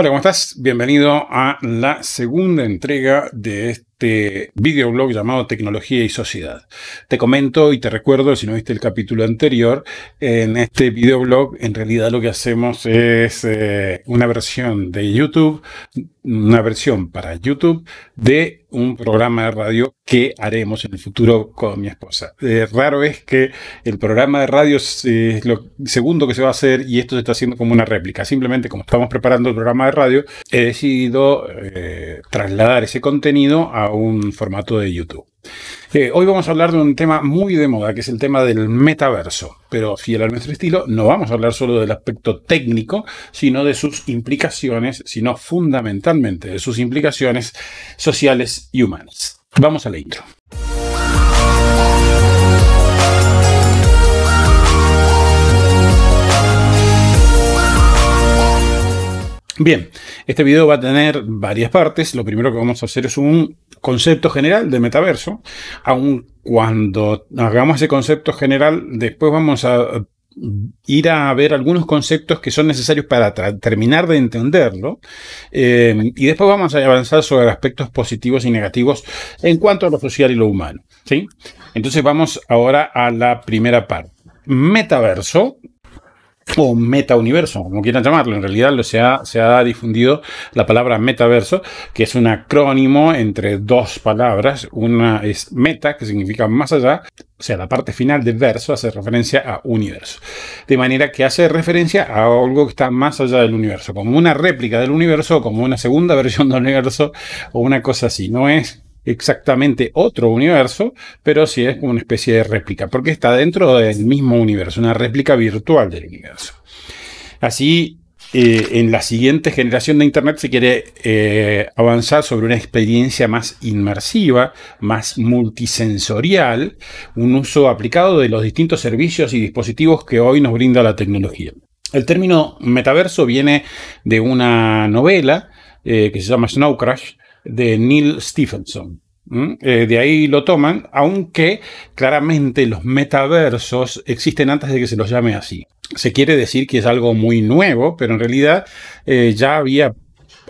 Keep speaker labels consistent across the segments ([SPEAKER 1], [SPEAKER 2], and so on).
[SPEAKER 1] Hola, ¿cómo estás? Bienvenido a la segunda entrega de este este videoblog llamado Tecnología y Sociedad. Te comento y te recuerdo, si no viste el capítulo anterior, en este videoblog en realidad lo que hacemos es eh, una versión de YouTube, una versión para YouTube de un programa de radio que haremos en el futuro con mi esposa. Eh, raro es que el programa de radio es lo segundo que se va a hacer y esto se está haciendo como una réplica. Simplemente como estamos preparando el programa de radio, he decidido eh, trasladar ese contenido a un formato de YouTube. Eh, hoy vamos a hablar de un tema muy de moda, que es el tema del metaverso, pero fiel a nuestro estilo, no vamos a hablar solo del aspecto técnico, sino de sus implicaciones, sino fundamentalmente de sus implicaciones sociales y humanas. Vamos a la intro. Bien, este video va a tener varias partes. Lo primero que vamos a hacer es un concepto general de metaverso. Aun cuando hagamos ese concepto general, después vamos a eh, ir a ver algunos conceptos que son necesarios para terminar de entenderlo em, y después vamos a avanzar sobre aspectos positivos y negativos en cuanto a lo social y lo humano. ¿sí? Entonces vamos ahora a la primera parte. Metaverso o meta-universo, como quieran llamarlo. En realidad lo, se, ha, se, ha, difundido la palabra metaverso, que es un acrónimo entre dos palabras. Una es meta, que significa más allá, o sea, la parte final de verso hace referencia a universo. De manera que hace referencia a algo que está más allá del universo, como una réplica del universo, como una segunda versión del universo, o una cosa así. No es exactamente otro universo, pero sí es como una especie de réplica, porque está dentro del mismo universo, una réplica virtual del universo. Así, eh, en la siguiente generación de Internet se quiere eh, avanzar sobre una experiencia más inmersiva, más multisensorial, un uso aplicado de los distintos servicios y dispositivos que hoy nos brinda la tecnología. El término metaverso viene de una novela eh, que se llama Snow Crash, de Neil Stephenson. Eh, de ahí lo toman, aunque claramente los metaversos existen antes de que se los llame así. Se quiere decir que es algo muy nuevo, pero en realidad eh, ya había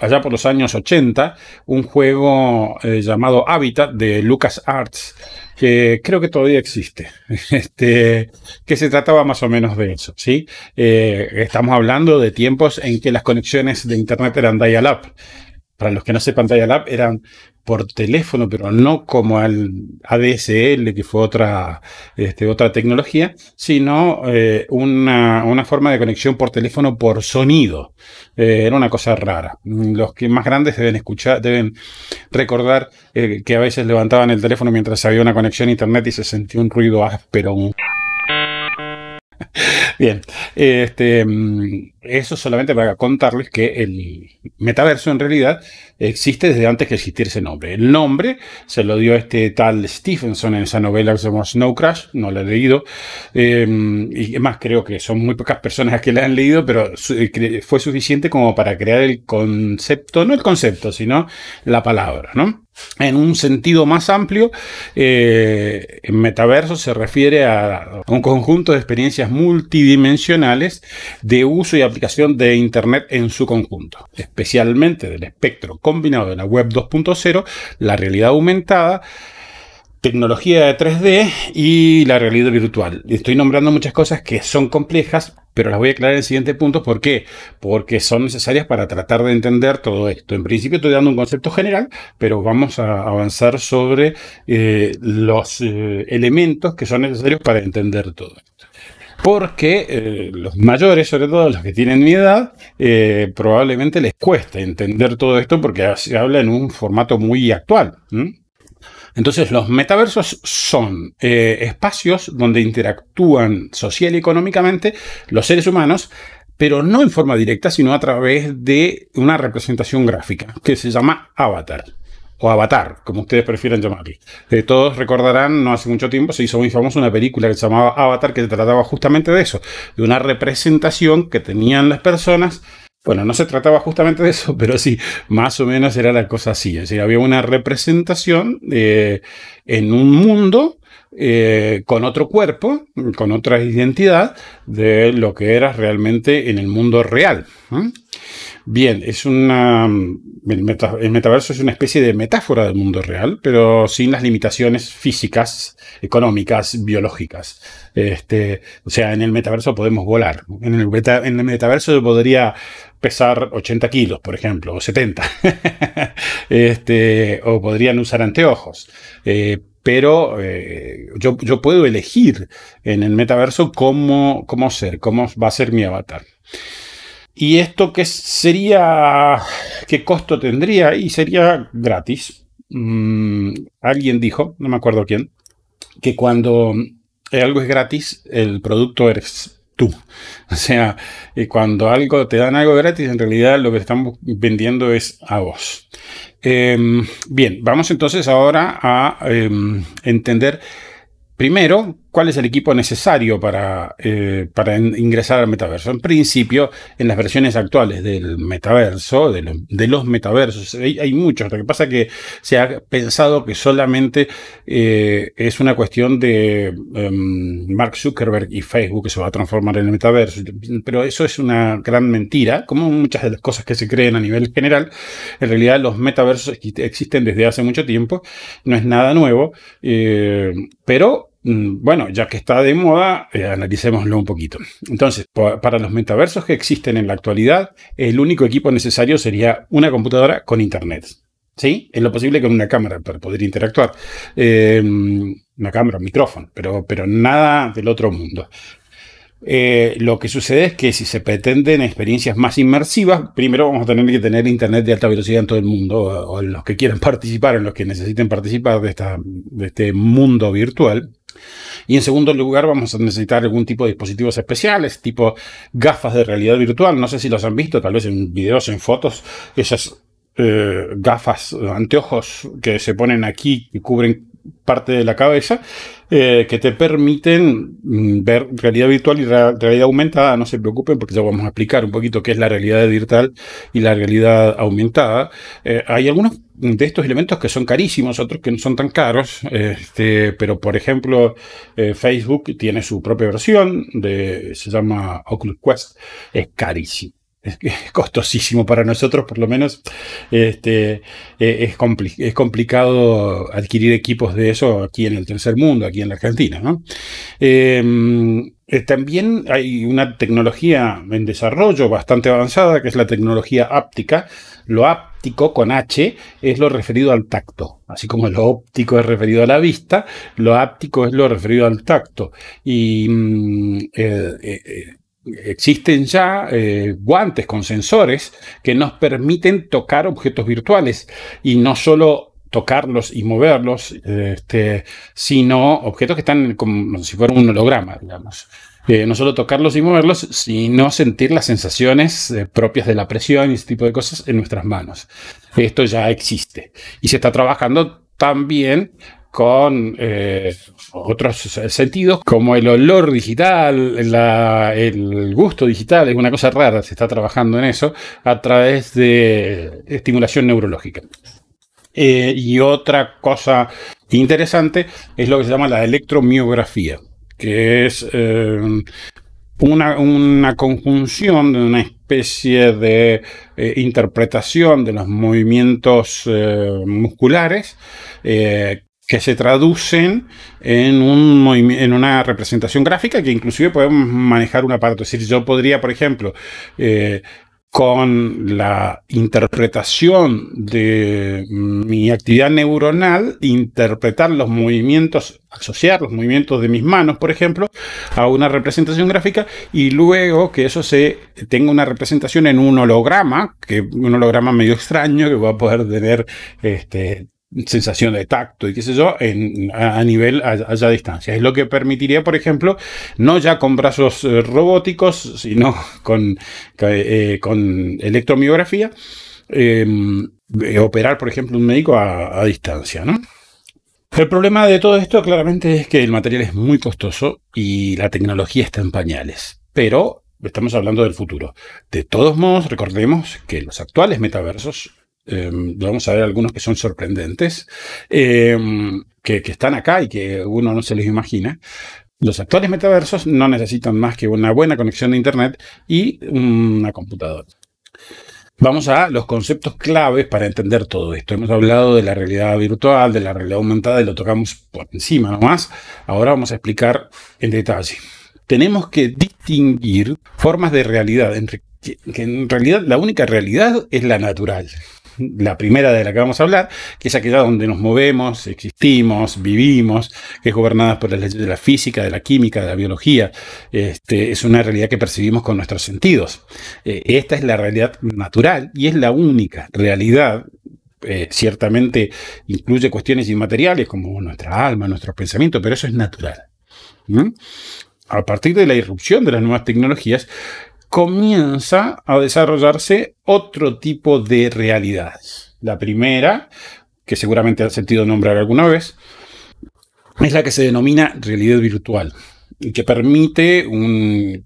[SPEAKER 1] allá por los años 80 un juego eh, llamado Habitat de LucasArts que creo que todavía existe, este, que se trataba más o menos de eso, ¿sí? estamos hablando de tiempos en que las conexiones de Internet eran dial-up para los que no sepan, Dial lab eran por teléfono, pero no como al ADSL, que fue otra, este, otra tecnología, sino eh, una, una, forma de conexión por teléfono por sonido. Eh, era una cosa rara. Mm, los que más grandes deben escuchar, deben recordar eh, que a veces levantaban el teléfono mientras había una conexión a internet y se sentía un ruido áspero. Bien, este mm, eso solamente para contarles que el metaverso en realidad existe desde antes que existiese nombre. El nombre se lo dio este tal stephenson en esa novela que se llama Snow Crash, no la he leído, em, y más creo que son muy pocas personas que la han leído, pero eh, fue suficiente como para crear el concepto, no el concepto, sino la palabra, En un sentido más amplio, el eh, metaverso se refiere a un conjunto de experiencias multidimensionales de uso y aplicación de Internet en su conjunto, especialmente del espectro combinado de la Web 2.0, la realidad aumentada, tecnología de 3D y la realidad virtual. Estoy nombrando muchas cosas que son complejas, pero las voy a aclarar en el siguiente punto. ¿Por qué? Porque son necesarias para tratar de entender todo esto. En principio estoy dando un concepto general, pero vamos a avanzar sobre eh, los eh, elementos que son necesarios para entender todo porque eh, los mayores, sobre todo los que tienen mi edad, eh, probablemente les cuesta entender todo esto porque se habla en un formato muy actual. Entonces, los metaversos son eh, espacios donde interactúan social y económicamente los seres humanos, pero no en forma directa, sino a través de una representación gráfica que se llama avatar o Avatar, como ustedes prefieran llamarlo. Eh, todos recordarán, no hace mucho tiempo se hizo muy famosa una película que se llamaba Avatar, que trataba justamente de eso, de una representación que tenían las personas. Bueno, no se trataba justamente de eso, pero sí, más o menos era la cosa así. Es decir, había una representación eh, en un mundo eh, con otro cuerpo, con otra identidad de lo que era realmente en el mundo real. Bien, es una. El, metaverso es una especie de metáfora del mundo real, pero sin las limitaciones físicas, económicas, biológicas. Este, o sea, en el metaverso podemos volar. En el, metaverso yo podría pesar 80 kilos, por ejemplo, o 70. este, o podrían usar anteojos. Eh, pero eh, yo, puedo elegir en el metaverso cómo, cómo ser, cómo va a ser mi avatar. ¿Y esto qué sería? ¿Qué costo tendría? Y sería gratis. Mm, alguien dijo, no me acuerdo quién, que cuando algo es gratis, el producto eres tú. O sea, eh, cuando algo te dan algo gratis, en realidad lo que están vendiendo es a vos. Em, bien, vamos entonces ahora a em, entender primero cuál es el equipo necesario para, eh, para ingresar al metaverso. En principio, en las versiones actuales del metaverso, de, los metaversos, hay, muchos. Lo que pasa es que se ha pensado que solamente eh, es una cuestión de em, Mark Zuckerberg y Facebook que se va a transformar en el metaverso. Pero eso es una gran mentira, como muchas de las cosas que se creen a nivel general. En realidad, los metaversos existen desde hace mucho tiempo, no es nada nuevo, eh, pero Mm, bueno, ya que está de moda, eh, analicémoslo un poquito. Entonces, para los metaversos que existen en la actualidad, el único equipo necesario sería una computadora con Internet. ¿Sí? En lo posible con una cámara para poder interactuar. Eh, una cámara, un micrófono, pero, pero nada del otro mundo. Eh, lo que sucede es que si se pretenden experiencias más inmersivas, primero vamos a tener que tener internet de alta velocidad en todo el mundo, o, los que quieran participar, en los que necesiten participar de, de este mundo virtual. Y en segundo lugar, vamos a necesitar algún tipo de dispositivos especiales, tipo gafas de realidad virtual. No sé si los han visto, tal vez en videos, en fotos, esas eh, gafas, anteojos que se ponen aquí, y cubren parte de la cabeza, eh, que te permiten mm, ver realidad virtual y realidad aumentada. No se preocupen porque ya vamos a explicar un poquito qué es la realidad virtual y la realidad aumentada. Eh, hay algunos de estos elementos que son carísimos, otros que no son tan caros, este, pero por ejemplo eh, Facebook tiene su propia versión, de, se llama Oculus Quest, es carísimo es costosísimo para nosotros, por lo menos. Este, eh, es, es, complicado adquirir equipos de eso aquí en el tercer mundo, aquí en la Argentina. Em, eh, también hay una tecnología en desarrollo bastante avanzada, que es la tecnología áptica. Lo áptico con H es lo referido al tacto, así como lo óptico es referido a la vista, lo áptico es lo referido al tacto. Y mm, eh, existen ya eh, guantes con sensores que nos permiten tocar objetos virtuales y no solo tocarlos y moverlos, este, sino objetos que están como si fuera un holograma, digamos. Eh, no solo tocarlos y moverlos, sino sentir las sensaciones eh, propias de la presión y ese tipo de cosas en nuestras manos. Esto ya existe. Y se está trabajando también con eh, otros sentidos como el olor digital, el gusto digital, es una cosa rara, se está trabajando en eso a través de estimulación neurológica. Eh, y otra cosa interesante es lo que se llama la electromiografía, que es eh, una, conjunción de una especie de interpretación de los movimientos musculares que se traducen en, un en una representación gráfica que inclusive podemos manejar una parte. Es decir, yo podría, por ejemplo, eh, con la interpretación de mm, mi actividad neuronal, interpretar los movimientos, asociar los movimientos de mis manos, por ejemplo, a una representación gráfica y luego que eso se tenga una representación en un holograma, que un holograma medio extraño que va a poder tener este, sensación de tacto y qué sé yo, en, a, nivel allá a distancia. Es lo que permitiría, por ejemplo, no ya con brazos eh, robóticos, sino con, eh, eh, con electromiografía, em, operar, por ejemplo, un médico a, a distancia, ¿no? El problema de todo esto claramente es que el material es muy costoso y la tecnología está en pañales, pero estamos hablando del futuro. De todos modos, recordemos que los actuales metaversos Em, vamos a ver algunos que son sorprendentes, em, que, están acá y que uno no se les imagina. Los actuales metaversos no necesitan más que una buena conexión de Internet y una computadora. Vamos a los conceptos claves para entender todo esto. Hemos hablado de la realidad virtual, de la realidad aumentada y lo tocamos por encima nomás. Ahora vamos a explicar en detalle. Tenemos que distinguir formas de realidad que, en realidad la única realidad es la natural, la primera de la que vamos a hablar, que es aquella donde nos movemos, existimos, vivimos, que es gobernada por las leyes de la física, de la química, de la biología. Este, es una realidad que percibimos con nuestros sentidos. Eh, esta es la realidad natural y es la única realidad eh, ciertamente incluye cuestiones inmateriales como nuestra alma, nuestros pensamientos, pero eso es natural. A partir de la irrupción de las nuevas tecnologías, comienza a desarrollarse otro tipo de realidades. La primera, que seguramente ha sentido nombrar alguna vez, es la que se denomina realidad virtual y que permite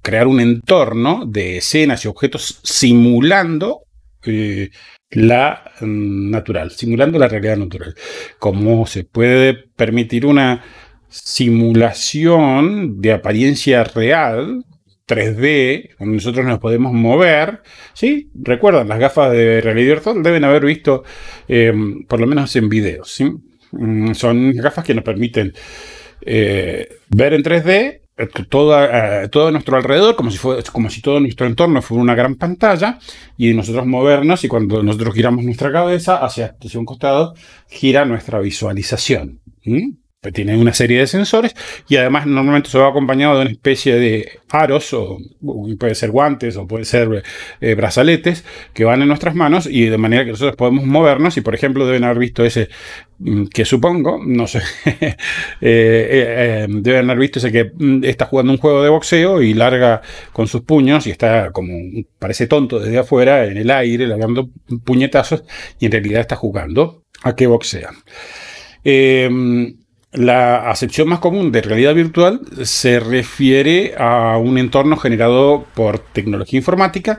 [SPEAKER 1] crear un entorno de escenas y objetos simulando eh, la mm, natural, simulando la realidad natural. Como se puede permitir una simulación de apariencia real 3D, donde nosotros nos podemos mover, ¿sí? Recuerdan, las gafas de realidad virtual deben haber visto, eh, por lo menos en videos, ¿sí? Mm, son gafas que nos permiten eh, ver en 3D eh, todo nuestro alrededor, como si, todo nuestro entorno fuera una gran pantalla, y nosotros movernos, y cuando nosotros giramos nuestra cabeza hacia, un costado, gira nuestra visualización tiene una serie de sensores y además normalmente se va acompañado de una especie de aros o puede ser guantes o puede ser eh, brazaletes que van en nuestras manos y de manera que nosotros podemos movernos y por ejemplo deben haber visto ese mm, que supongo, no sé, eh, eh, deben haber visto ese que mm, está jugando un juego de boxeo y larga con sus puños y está como, parece tonto desde afuera, en el aire, largando puñetazos y en realidad está jugando a que boxea. Eh, la acepción más común de realidad virtual se refiere a un entorno generado por tecnología informática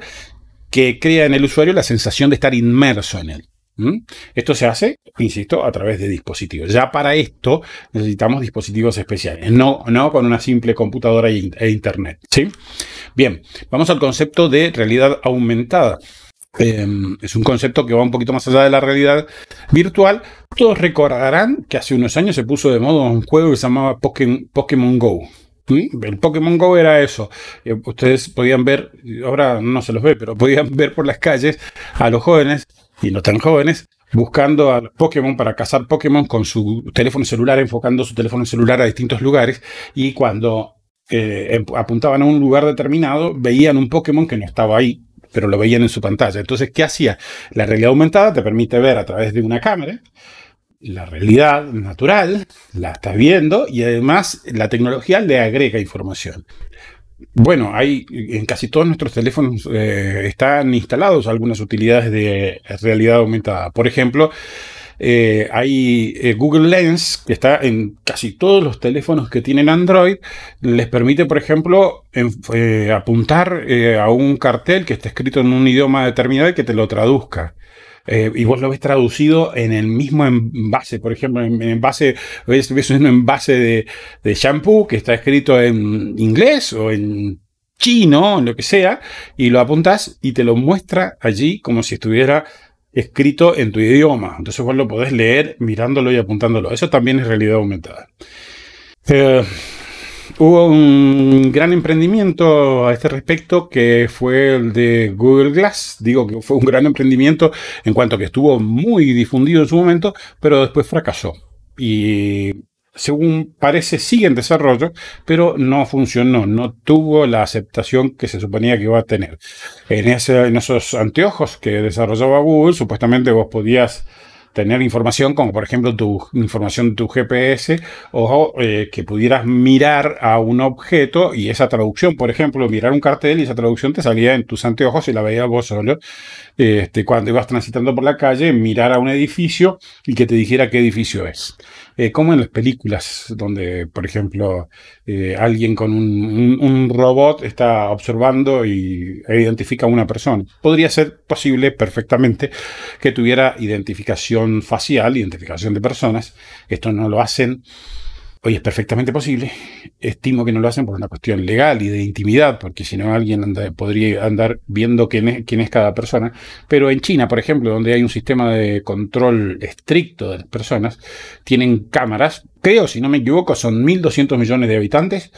[SPEAKER 1] que crea en el usuario la sensación de estar inmerso en él. ¿Mm? Esto se hace, insisto, a través de dispositivos. Ya para esto necesitamos dispositivos especiales, no, no con una simple computadora e internet. Bien, vamos al concepto de realidad aumentada. Em, es un concepto que va un poquito más allá de la realidad virtual. Todos recordarán que hace unos años se puso de moda un juego que se llamaba Pokémon, Go. El Pokémon Go era eso. Eh, ustedes podían ver, ahora no se los ve, pero podían ver por las calles a los jóvenes y no tan jóvenes buscando a Pokémon para cazar Pokémon con su teléfono celular, enfocando su teléfono celular a distintos lugares y cuando eh, em, apuntaban a un lugar determinado veían un Pokémon que no estaba ahí pero lo veían en su pantalla. Entonces, ¿qué hacía? La realidad aumentada te permite ver a través de una cámara la realidad natural, la estás viendo y además la tecnología le agrega información. Bueno, hay en casi todos nuestros teléfonos eh, están instalados algunas utilidades de realidad aumentada. Por ejemplo, eh, hay eh, Google Lens, que está en casi todos los teléfonos que tienen Android, les permite, por ejemplo, eh, apuntar a un cartel que está escrito en un idioma determinado y que te lo traduzca. y vos lo ves traducido en el mismo envase, por ejemplo, en, envase, un envase de, de shampoo que está escrito en inglés o en chino, lo que sea, y lo apuntas y te lo muestra allí como si estuviera escrito en tu idioma. Entonces vos lo podés leer mirándolo y apuntándolo. Eso también es realidad aumentada. Eh, hubo un gran emprendimiento a este respecto que fue el de Google Glass. Digo que fue un gran emprendimiento en cuanto que estuvo muy difundido en su momento, pero después fracasó. Y según parece, sigue en desarrollo, pero no funcionó, no tuvo la aceptación que se suponía que iba a tener. En, esos anteojos que desarrollaba Google, supuestamente vos podías tener información como por ejemplo tu información de tu GPS o eh, que pudieras mirar a un objeto y esa traducción, por ejemplo, mirar un cartel y esa traducción te salía en tus anteojos y la veías vos solo. Este, cuando ibas transitando por la calle, mirar a un edificio y que te dijera qué edificio es. Eh, como en las películas, donde, por ejemplo, eh, alguien con un, robot está observando y e identifica a una persona. Podría ser posible perfectamente que tuviera identificación facial, identificación de personas. Esto no lo hacen. Hoy es perfectamente posible. Estimo que no lo hacen por una cuestión legal y de intimidad, porque si no alguien podría andar viendo quién es, quién es cada persona. Pero en China, por ejemplo, donde hay un sistema de control estricto de las personas, tienen cámaras. Creo, si no me equivoco, son 1.200 millones de habitantes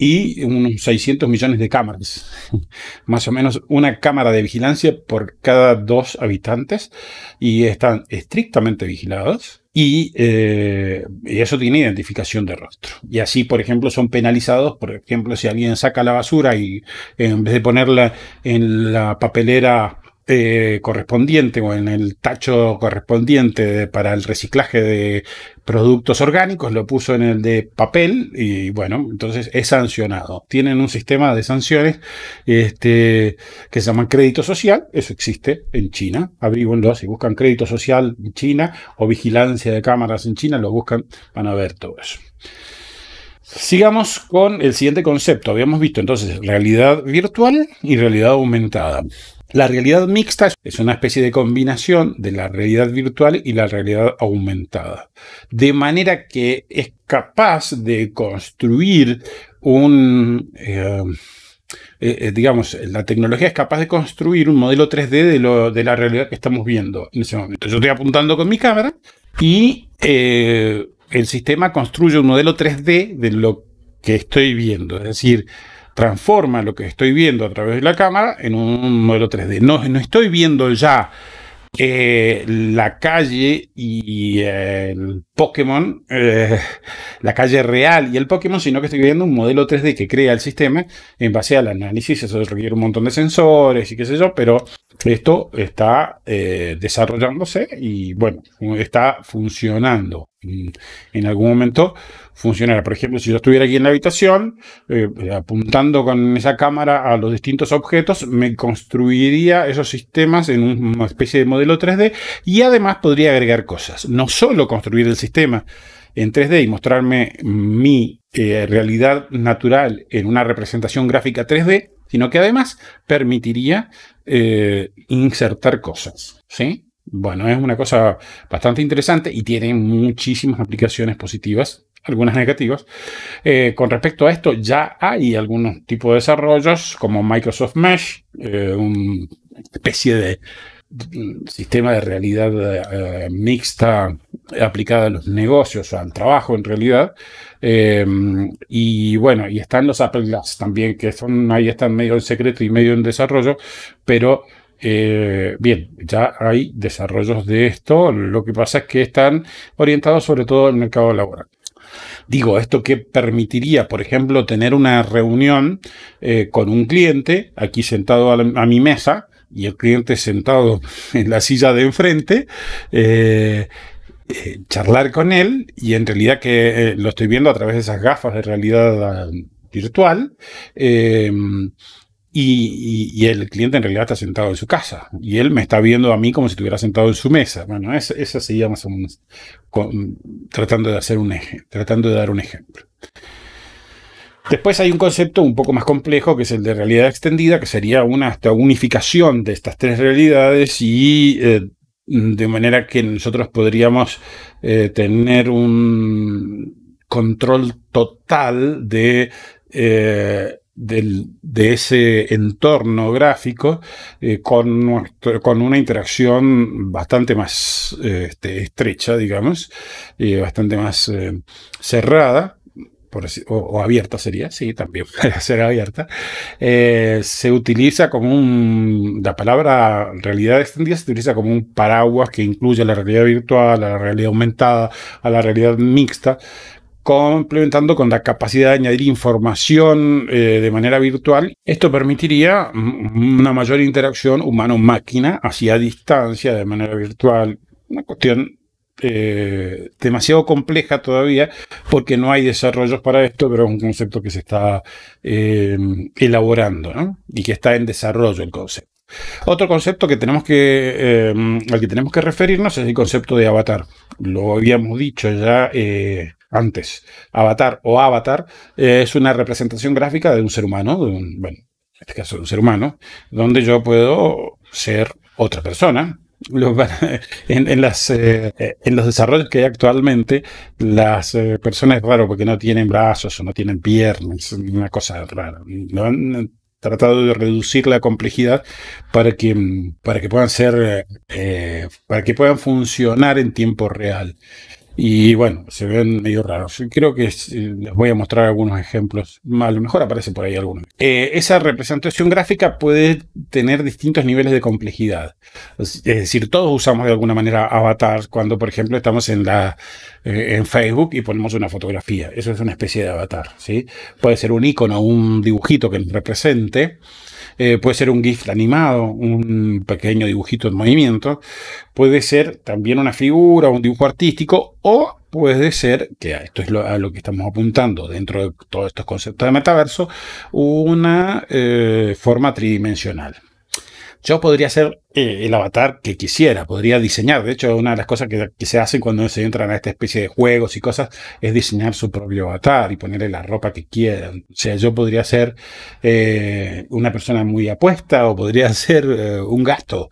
[SPEAKER 1] y unos 600 millones de cámaras. Más o menos una cámara de vigilancia por cada dos habitantes y están estrictamente vigilados. Eh, y, eso tiene identificación de rostro. Y así, por ejemplo, son penalizados, por ejemplo, si alguien saca la basura y en vez de ponerla en la papelera eh, correspondiente o en el tacho correspondiente para el reciclaje de productos orgánicos, lo puso en el de papel y bueno, entonces es sancionado. Tienen un sistema de sanciones este, que se llama crédito social, eso existe en China, abríguenlo, si buscan crédito social en China o vigilancia de cámaras en China, lo buscan, van a ver todo eso. Sigamos con el siguiente concepto. Habíamos visto entonces realidad virtual y realidad aumentada. La realidad mixta es una especie de combinación de la realidad virtual y la realidad aumentada. De manera que es capaz de construir un... Eh, eh, digamos, la tecnología es capaz de construir un modelo 3D de, lo, de, la realidad que estamos viendo en ese momento. Yo estoy apuntando con mi cámara y eh, el sistema construye un modelo 3D de lo que estoy viendo. Es decir, transforma lo que estoy viendo a través de la cámara en un modelo 3D. No, no estoy viendo ya eh, la calle y el Pokémon, eh, la calle real y el Pokémon, sino que estoy viendo un modelo 3D que crea el sistema en base al análisis. Eso requiere un montón de sensores y qué sé yo, pero esto está eh, desarrollándose y bueno, está funcionando. En algún momento funcionara. Por ejemplo, si yo estuviera aquí en la habitación, eh, apuntando con esa cámara a los distintos objetos, me construiría esos sistemas en una especie de modelo 3D y además podría agregar cosas. No solo construir el sistema en 3D y mostrarme mi eh, realidad natural en una representación gráfica 3D, sino que además permitiría eh, insertar cosas. ¿Sí? Bueno, es una cosa bastante interesante y tiene muchísimas aplicaciones positivas algunas negativas. Eh, con respecto a esto, ya hay algunos tipos de desarrollos como Microsoft Mesh, eh, una especie de sistema de realidad eh, mixta aplicada a los negocios, al trabajo en realidad. Em, y bueno, y están los Apple Glass también, que son ahí están medio en secreto y medio en desarrollo, pero bien, ya hay desarrollos de esto. Lo que pasa es que están orientados sobre todo al mercado laboral. Digo, esto que permitiría, por ejemplo, tener una reunión eh, con un cliente aquí sentado a, mi mesa y el cliente sentado en la silla de enfrente. Eh, eh, charlar con él y en realidad que lo estoy viendo a través de esas gafas de realidad ah, virtual y, el cliente en realidad está sentado en su casa y él me está viendo a mí como si estuviera sentado en su mesa. Bueno, esa, esa sería más o menos tratando de hacer un eje, tratando de dar un ejemplo. Después hay un concepto un poco más complejo que es el de realidad extendida, que sería una hasta unificación de estas tres realidades y eh, de manera que nosotros podríamos eh, tener un control total de eh, de ese entorno gráfico eh, con, con, una interacción bastante más eh, este, estrecha, digamos, y bastante más eh, cerrada. Por o, abierta sería, sí, también será ser abierta, se utiliza como un, la palabra realidad extendida se utiliza como un paraguas que incluye a la realidad virtual, a la realidad aumentada, a la realidad mixta, complementando con la capacidad de añadir información eh, de manera virtual. Esto permitiría una mayor interacción humano-máquina hacia distancia de manera virtual. Una cuestión eh, demasiado compleja todavía porque no hay desarrollos para esto, pero es un concepto que se está eh, elaborando y que está en desarrollo el concepto. Otro concepto que tenemos que, al que tenemos que referirnos es el concepto de avatar. Lo habíamos dicho ya antes, Avatar o Avatar, eh, es una representación gráfica de un ser humano, bueno, en este caso de un ser humano, donde yo puedo ser otra persona, en, las, eh, eh, en los desarrollos que hay actualmente, las personas es raro porque no tienen brazos o no tienen piernas, una cosa rara. No han tratado de reducir la complejidad para que, para que puedan ser, para que puedan funcionar en tiempo real. Y bueno, se ven medio raros. Creo que eh, les voy a mostrar algunos ejemplos. A lo mejor aparece por ahí alguno. Eh, esa representación gráfica puede tener distintos niveles de complejidad. Es decir, todos usamos de alguna manera avatar cuando, por ejemplo, estamos en, la, eh, en Facebook y ponemos una fotografía. Eso es una especie de avatar. ¿sí? Puede ser un icono, un dibujito que nos represente. Eh, puede ser un GIF animado, un pequeño dibujito en movimiento, puede ser también una figura, un dibujo artístico o puede ser, que esto es lo, a lo que estamos apuntando dentro de todos estos conceptos de metaverso, una eh, forma tridimensional yo podría ser eh, el avatar que quisiera, podría diseñar. De hecho, una de las cosas que, se hacen cuando se entran a esta especie de juegos y cosas es diseñar su propio avatar y ponerle la ropa que quieran. O sea, yo podría ser eh, una persona muy apuesta o podría ser eh, un gasto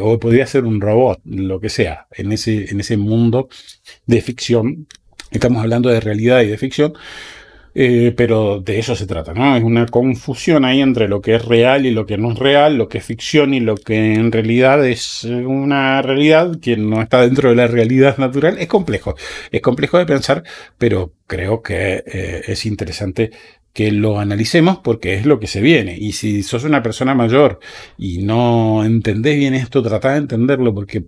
[SPEAKER 1] o podría ser un robot, lo que sea, en ese, en ese mundo de ficción. Estamos hablando de realidad y de ficción, eh, pero de eso se trata, ¿no? Es una confusión ahí entre lo que es real y lo que no es real, lo que es ficción y lo que en realidad es eh, una realidad que no está dentro de la realidad natural. Es complejo, es complejo de pensar, pero creo que eh, es interesante que lo analicemos porque es lo que se viene. Y si sos una persona mayor y no entendés bien esto, tratá de entenderlo porque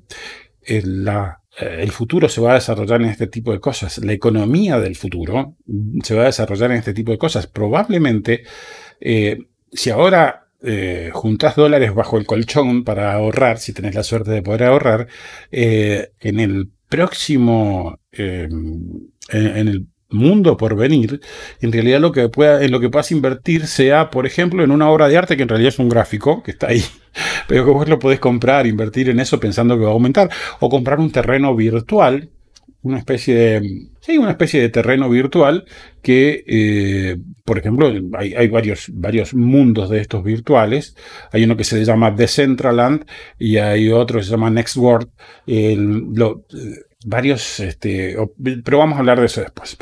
[SPEAKER 1] la eh, el futuro se va a desarrollar en este tipo de cosas. La economía del futuro se va a desarrollar en este tipo de cosas. Probablemente, eh, si ahora eh, juntas dólares bajo el colchón para ahorrar, si tenés la suerte de poder ahorrar, en el próximo, en el mundo por venir, en realidad lo que pueda, en lo que puedas invertir sea, por ejemplo, en una obra de arte que en realidad es un gráfico que está ahí, pero que vos lo podés comprar, invertir en eso pensando que va a aumentar, o comprar un terreno virtual una especie de, sí, una especie de terreno virtual que, eh, por ejemplo, hay, varios, varios mundos de estos virtuales. Hay uno que se llama Decentraland y hay otro que se llama Next World. Eh, varios, este, pero vamos a hablar de eso después.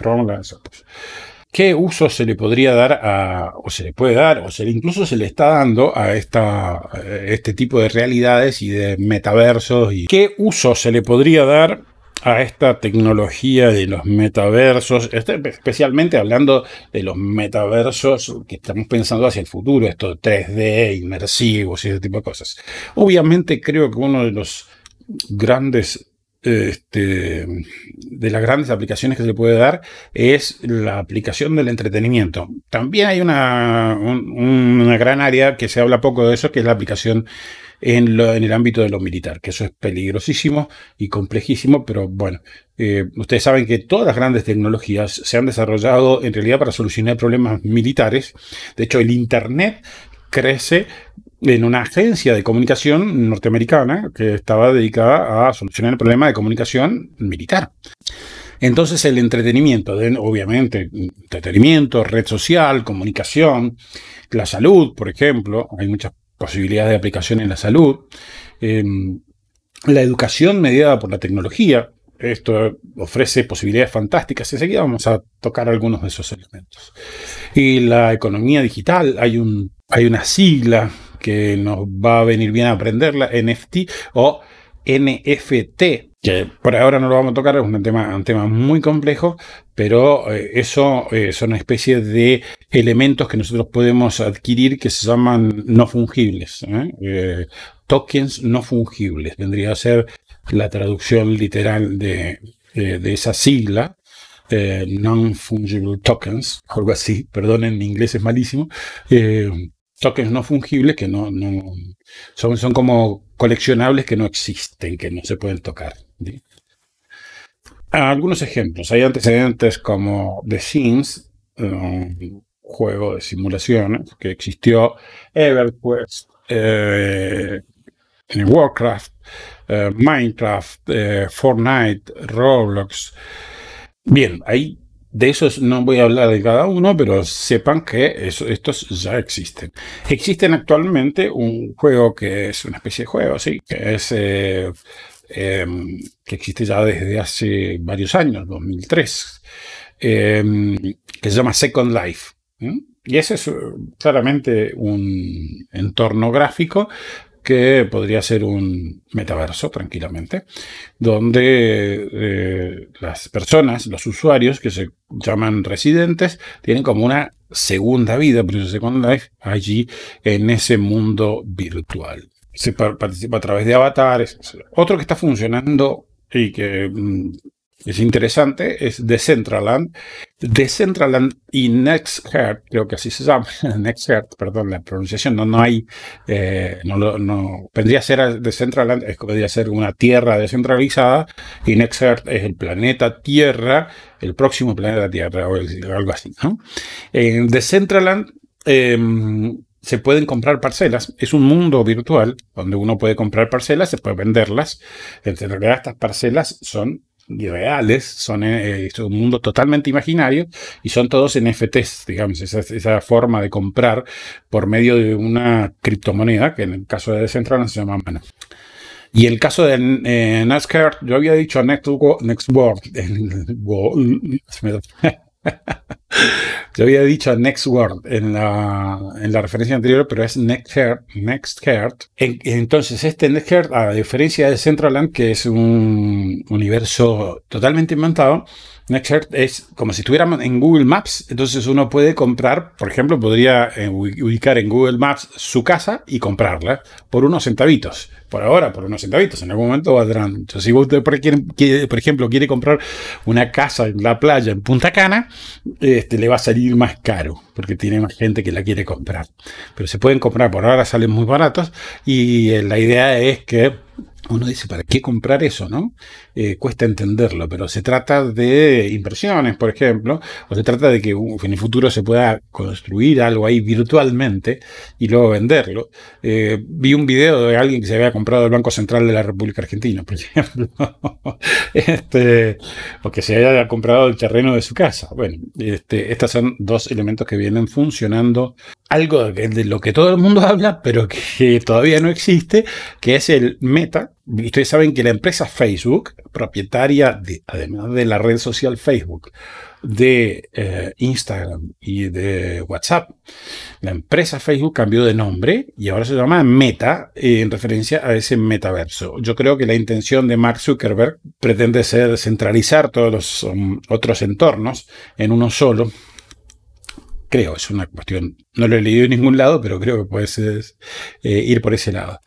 [SPEAKER 1] ¿Qué uso se le podría dar a, o se le puede dar, o se incluso se le está dando a, esta, este tipo de realidades y de metaversos? Y ¿Qué uso se le podría dar a esta tecnología de los metaversos, este, especialmente hablando de los metaversos que estamos pensando hacia el futuro, esto 3D, inmersivos y ese tipo de cosas. Obviamente creo que uno de los grandes este, de las grandes aplicaciones que se puede dar es la aplicación del entretenimiento. También hay una, una gran área que se habla poco de eso, que es la aplicación en, el ámbito de lo militar, que eso es peligrosísimo y complejísimo, pero bueno, eh, ustedes saben que todas las grandes tecnologías se han desarrollado en realidad para solucionar problemas militares. De hecho, el Internet crece en una agencia de comunicación norteamericana que estaba dedicada a solucionar el problema de comunicación militar. Entonces el entretenimiento, obviamente, entretenimiento, red social, comunicación, la salud, por ejemplo, hay muchas posibilidades de aplicación en la salud, em, la educación mediada por la tecnología. Esto ofrece posibilidades fantásticas. Enseguida vamos a tocar algunos de esos elementos. Y la economía digital, hay, un, hay una sigla que nos va a venir bien a aprenderla, NFT o NFT, que por ahora no lo vamos a tocar, es un tema, un tema muy complejo, pero eh, eso es eh, son una especie de elementos que nosotros podemos adquirir que se llaman no fungibles, ¿eh? tokens no fungibles, vendría a ser la traducción literal de, esa sigla. non-fungible tokens, algo así, perdonen, en inglés es malísimo, tokens no fungibles que no, no son, son como coleccionables que no existen, que no se pueden tocar. Ah, algunos ejemplos. Hay antecedentes como The Sims, un juego de simulaciones que existió, EverQuest, eh, eh, Warcraft, eh, Minecraft, Fortnite, Roblox. Bien, ahí de esos no voy a hablar de cada uno, pero sepan que estos ya existen. Existen actualmente un juego que es una especie de juego, sí, que es Em, que existe ya desde hace varios años, 2003, em, que se llama Second Life. Y ese es eh, claramente un entorno gráfico que podría ser un metaverso tranquilamente, donde eh, las personas, los usuarios que se llaman residentes, tienen como una segunda vida, por eso Second Life, allí en ese mundo virtual se participa a través de avatares. Otro que está funcionando y que mm, es interesante es Decentraland. Decentraland y NextHeart, creo que así se llama, NextHeart, perdón, la pronunciación, no, no hay, eh, no, no, vendría a ser Decentraland, es que ser una tierra descentralizada y NextHeart es el planeta Tierra, el próximo planeta Tierra o algo así, ¿no? En Decentraland em, se pueden comprar parcelas. Es un mundo virtual donde uno puede comprar parcelas, se puede venderlas. En realidad estas parcelas son reales, son eh, un mundo totalmente imaginario y son todos NFTs, digamos, esa, forma de comprar por medio de una criptomoneda, que en el caso de Decentraland se llama Mana. Y el caso de eh, NASCAR, yo había dicho Next, Next World, Yo había dicho Next World en la, referencia anterior, pero es Next Heart. Next entonces, este Next Heart, a diferencia de Centraland, que es un universo totalmente inventado, NextShirt es como si estuviéramos en Google Maps, entonces uno puede comprar, por ejemplo, podría eh, ubicar en Google Maps su casa y comprarla por unos centavitos. Por ahora, por unos centavitos, en algún momento si usted, por ejemplo, quiere comprar una casa en la playa en Punta Cana, este, le va a salir más caro, porque tiene más gente que la quiere comprar. Pero se pueden comprar, por ahora salen muy baratos, y eh, la idea es que uno dice, ¿para qué comprar eso? ¿no? Eh, cuesta entenderlo, pero se trata de inversiones, por ejemplo, o se trata de que en el futuro se pueda construir algo ahí virtualmente y luego venderlo. Eh, vi un video de alguien que se había comprado el Banco Central de la República Argentina, por ejemplo, este, o que se haya comprado el terreno de su casa. Bueno, este, estos son dos elementos que vienen funcionando algo de lo que todo el mundo habla, pero que todavía no existe, que es el meta. Ustedes saben que la empresa Facebook, propietaria de, además de la red social Facebook, de eh, Instagram y de WhatsApp, la empresa Facebook cambió de nombre y ahora se llama Meta en referencia a ese metaverso. Yo creo que la intención de Mark Zuckerberg pretende ser centralizar todos los mm, otros entornos en uno solo creo, es una cuestión, no lo he leído en ningún lado, pero creo que puedes eh, ir por ese lado,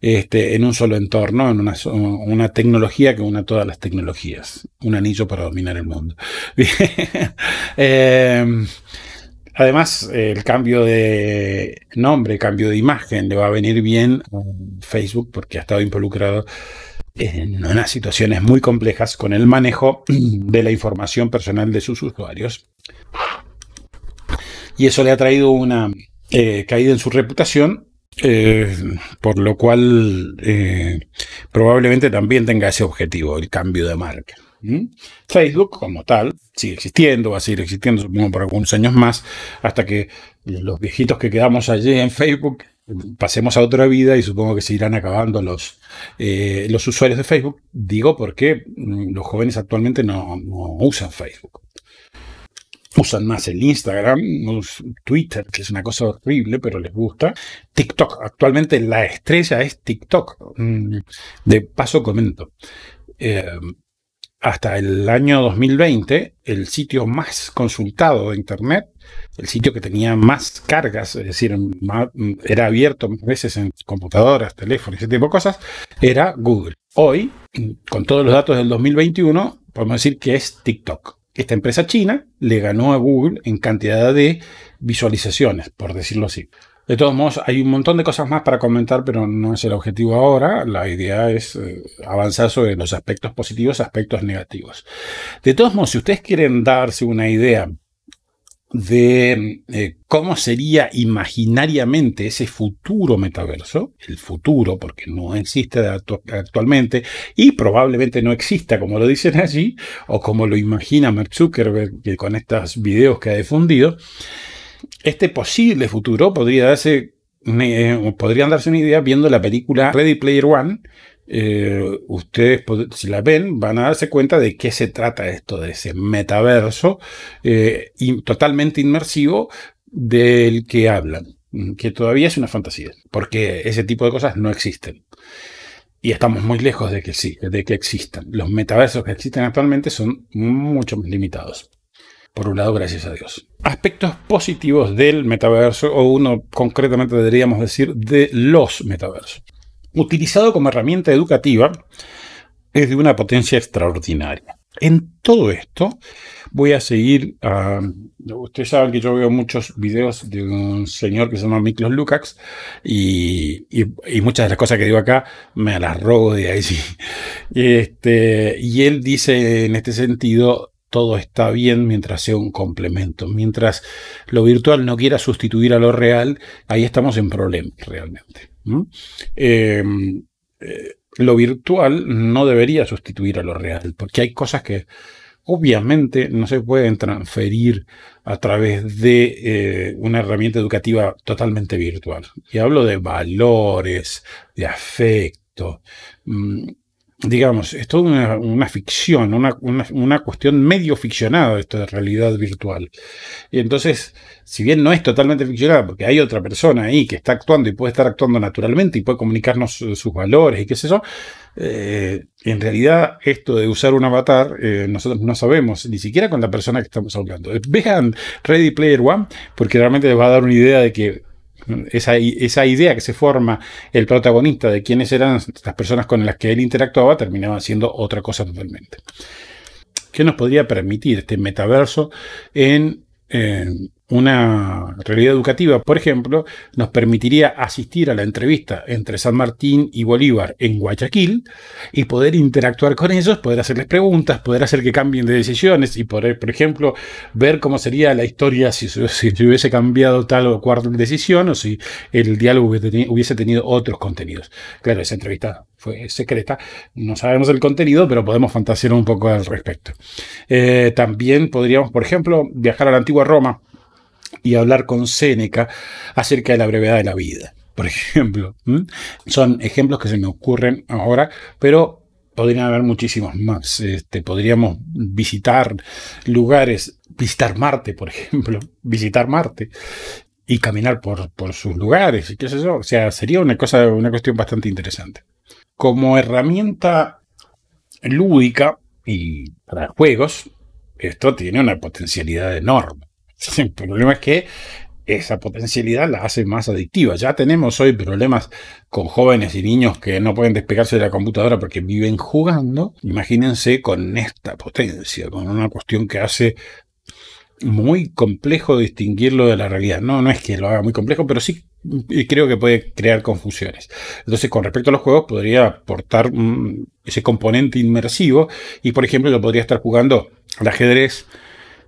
[SPEAKER 1] este, en un solo entorno, en una, tecnología que una todas las tecnologías, un anillo para dominar el mundo. Em, además, el cambio de nombre, cambio de imagen, le va a venir bien a Facebook porque ha estado involucrado en unas situaciones muy complejas con el manejo de la información personal de sus usuarios y eso le ha traído una eh, caída en su reputación, eh, por lo cual eh, probablemente también tenga ese objetivo, el cambio de marca. ¿Mm? Facebook como tal sigue existiendo, va a seguir existiendo supongo por algunos años más, hasta que los viejitos que quedamos allí en Facebook pasemos a otra vida y supongo que se irán acabando los, los usuarios de Facebook. Digo porque mm, los jóvenes actualmente no usan Facebook usan más el Instagram, Twitter, que es una cosa horrible, pero les gusta. TikTok, actualmente la estrella es TikTok. Mm, de paso comento. Eh, hasta el año 2020, el sitio más consultado de Internet, el sitio que tenía más cargas, es decir, era abierto a veces en computadoras, teléfonos, ese tipo de cosas, era Google. Hoy, con todos los datos del 2021, podemos decir que es TikTok esta empresa china le ganó a Google en cantidad de visualizaciones, por decirlo así. De todos modos, hay un montón de cosas más para comentar, pero no es el objetivo ahora. La idea es eh, avanzar sobre los aspectos positivos, aspectos negativos. De todos modos, si ustedes quieren darse una idea de eh, cómo sería imaginariamente ese futuro metaverso, el futuro, porque no existe actualmente y probablemente no exista como lo dicen allí, o como lo imagina Mark Zuckerberg con estos videos que ha difundido, este posible futuro podría darse, eh, podrían darse una idea viendo la película Ready Player One, eh, ustedes, si la ven, van a darse cuenta de qué se trata esto, de ese metaverso eh, totalmente inmersivo del que hablan, mm, que todavía es una fantasía, porque ese tipo de cosas no existen. Y estamos muy lejos de que sí, de que existan. Los metaversos que existen actualmente son mucho más limitados. Por un lado, gracias a Dios. Aspectos positivos del metaverso, o uno concretamente deberíamos decir de los metaversos utilizado como herramienta educativa, es de una potencia extraordinaria. En todo esto voy a seguir, a... Ah, ustedes saben que yo veo muchos videos de un señor que se llama Miklos Lukács y, muchas de las cosas que digo acá me las robo de ahí. Este, y él dice en este sentido, todo está bien mientras sea un complemento. Mientras lo virtual no quiera sustituir a lo real, ahí estamos en problemas realmente. Em, eh, lo virtual no debería sustituir a lo real, porque hay cosas que obviamente no se pueden transferir a través de eh, una herramienta educativa totalmente virtual. Y hablo de valores, de afecto, mm, digamos, es toda una, ficción, una, cuestión medio ficcionada esto de realidad virtual. Y entonces, si bien no es totalmente ficcionada, porque hay otra persona ahí que está actuando y puede estar actuando naturalmente y puede comunicarnos eh, sus valores y qué sé es yo, eh, en realidad esto de usar un avatar, eh, nosotros no sabemos, ni siquiera con la persona que estamos hablando. Vean Ready Player One, porque realmente les va a dar una idea de que esa, esa, idea que se forma el protagonista de quiénes eran las personas con las que él interactuaba terminaba siendo otra cosa totalmente. ¿Qué nos podría permitir este metaverso en una realidad educativa, por ejemplo, nos permitiría asistir a la entrevista entre San Martín y Bolívar en Guayaquil y poder interactuar con ellos, poder hacerles preguntas, poder hacer que cambien de decisiones y poder, por ejemplo, ver cómo sería la historia si, hubiese cambiado tal o cual decisión o si el diálogo hubiese tenido otros contenidos. Claro, esa entrevista fue secreta, no sabemos el contenido, pero podemos fantasear un poco al respecto. Eh, también podríamos, por ejemplo, viajar a la antigua Roma, y hablar con Séneca acerca de la brevedad de la vida, por ejemplo. Son ejemplos que se me ocurren ahora, pero podrían haber muchísimos más. Este, podríamos visitar lugares, visitar Marte, por ejemplo, visitar Marte y caminar por, por sus lugares y qué sé yo. O sea, sería una, cosa, una cuestión bastante interesante. Como herramienta lúdica y para juegos, esto tiene una potencialidad enorme. El problema es que esa potencialidad la hace más adictiva. Ya tenemos hoy problemas con jóvenes y niños que no pueden despegarse de la computadora porque viven jugando. Imagínense con esta potencia, con una cuestión que hace muy complejo distinguirlo de la realidad. No, no es que lo haga muy complejo, pero sí eh, creo que puede crear confusiones. Entonces, con respecto a los juegos, podría aportar mm, ese componente inmersivo y, por ejemplo, yo podría estar jugando al ajedrez